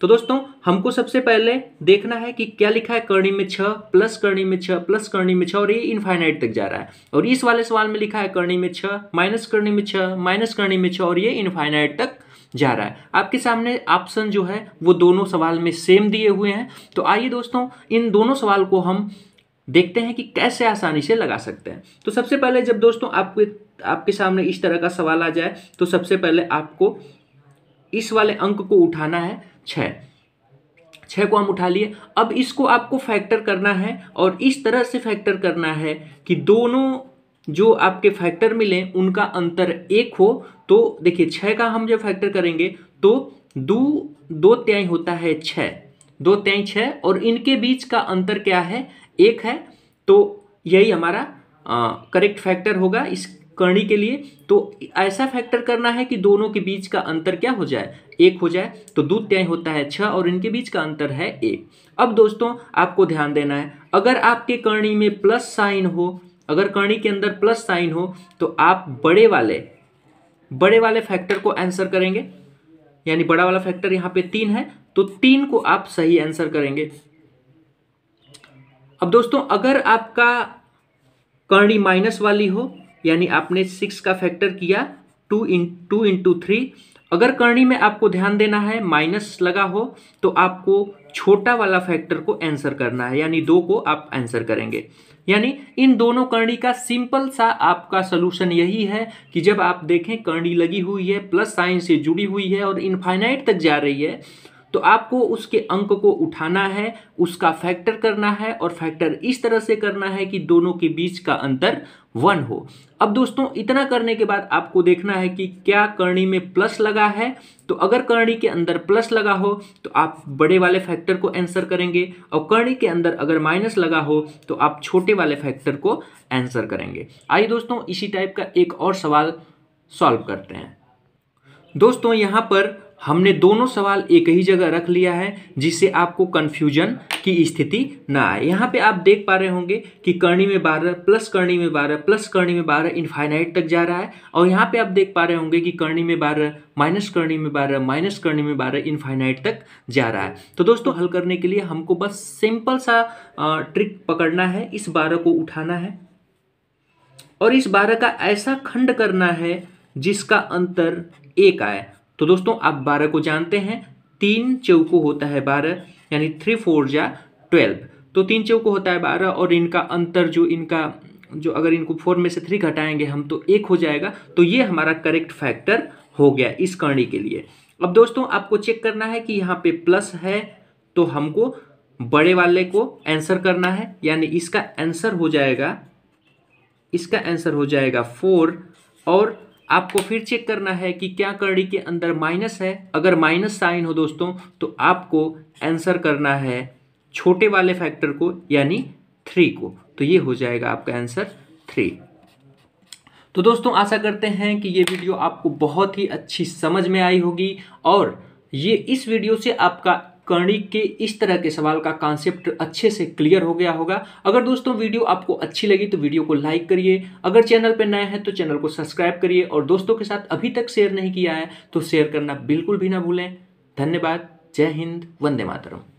तो दोस्तों हमको सबसे पहले देखना है कि क्या लिखा है कर्णी में छः प्लस कर्णी में छः प्लस कर्णी में छः और ये इनफाइनाइट तक जा रहा है और इस वाले सवाल में लिखा है कर्णी में छः माइनस कर्णी में छह माइनस कर्णी में छः और ये इनफाइनाइट तक जा रहा है आपके सामने ऑप्शन जो है वो दोनों सवाल में सेम दिए हुए हैं तो आइए दोस्तों इन दोनों सवाल को हम देखते हैं कि कैसे आसानी से लगा सकते हैं तो सबसे पहले जब दोस्तों आपके आपके सामने इस तरह का सवाल आ जाए तो सबसे पहले आपको इस वाले अंक को उठाना है छः छः को हम उठा लिए अब इसको आपको फैक्टर करना है और इस तरह से फैक्टर करना है कि दोनों जो आपके फैक्टर मिले उनका अंतर एक हो तो देखिए छः का हम जब फैक्टर करेंगे तो दो दो त्याई होता है छः दो त्याई छः और इनके बीच का अंतर क्या है एक है तो यही हमारा करेक्ट फैक्टर होगा इस कर्णी के लिए तो ऐसा फैक्टर करना है कि दोनों के बीच का अंतर क्या हो जाए एक हो जाए तो दूध त्याय होता है छः और इनके बीच का अंतर है एक अब दोस्तों आपको ध्यान देना है अगर आपके करणी में प्लस साइन हो अगर कर्णी के अंदर प्लस साइन हो तो आप बड़े वाले बड़े वाले फैक्टर को आंसर करेंगे यानी बड़ा वाला फैक्टर यहाँ पे तीन है तो तीन को आप सही आंसर करेंगे अब दोस्तों अगर आपका करणी माइनस वाली हो यानी आपने सिक्स का फैक्टर किया two in two into three अगर करणी में आपको ध्यान देना है माइनस लगा हो तो आपको छोटा वाला फैक्टर को आंसर करना है यानी दो को आप आंसर करेंगे यानी इन दोनों करणी का सिंपल सा आपका सोल्यूशन यही है कि जब आप देखें करणी लगी हुई है प्लस साइन से जुड़ी हुई है और इनफाइनाइट तक जा रही है तो आपको उसके अंक को उठाना है उसका फैक्टर करना है और फैक्टर इस तरह से करना है कि दोनों के बीच का अंतर वन हो अब दोस्तों इतना करने के बाद आपको देखना है कि क्या कर्णी में प्लस लगा है तो अगर कर्णी के अंदर प्लस लगा हो तो आप बड़े वाले फैक्टर को आंसर करेंगे और कर्णी के अंदर अगर माइनस लगा हो तो आप छोटे वाले फैक्टर को आंसर करेंगे आइए दोस्तों इसी टाइप का एक और सवाल सॉल्व करते हैं दोस्तों यहाँ पर हमने दोनों सवाल एक ही जगह रख लिया है जिससे आपको कन्फ्यूजन की स्थिति ना आए यहाँ पे आप देख पा रहे होंगे कि कर्णी में बारह प्लस कर्णी में बारह प्लस करणी में बारह इनफाइनाइट तक जा रहा है और यहाँ पे आप देख पा रहे होंगे कि कर्णी में बारह माइनस कर्णी में बारह माइनस करणी में बारह इनफाइनाइट तक जा रहा है तो दोस्तों हल करने के लिए हमको बस सिंपल सा ट्रिक पकड़ना है इस बारह को उठाना है और इस बारह का ऐसा खंड करना है जिसका अंतर एक आए तो दोस्तों आप बारह को जानते हैं तीन चौको होता है बारह यानी थ्री फोर या ट्वेल्व तो तीन चौको होता है बारह और इनका अंतर जो इनका जो अगर इनको फोर में से थ्री घटाएंगे हम तो एक हो जाएगा तो ये हमारा करेक्ट फैक्टर हो गया इस कर्णी के लिए अब दोस्तों आपको चेक करना है कि यहाँ पे प्लस है तो हमको बड़े वाले को आंसर करना है यानी इसका आंसर हो जाएगा इसका आंसर हो जाएगा फोर और आपको फिर चेक करना है कि क्या कड़ी के अंदर माइनस है अगर माइनस साइन हो दोस्तों तो आपको आंसर करना है छोटे वाले फैक्टर को यानी थ्री को तो ये हो जाएगा आपका आंसर थ्री तो दोस्तों आशा करते हैं कि ये वीडियो आपको बहुत ही अच्छी समझ में आई होगी और ये इस वीडियो से आपका कर्णी के इस तरह के सवाल का कॉन्सेप्ट अच्छे से क्लियर हो गया होगा अगर दोस्तों वीडियो आपको अच्छी लगी तो वीडियो को लाइक करिए अगर चैनल पर नए हैं तो चैनल को सब्सक्राइब करिए और दोस्तों के साथ अभी तक शेयर नहीं किया है तो शेयर करना बिल्कुल भी ना भूलें धन्यवाद जय हिंद वंदे मातरम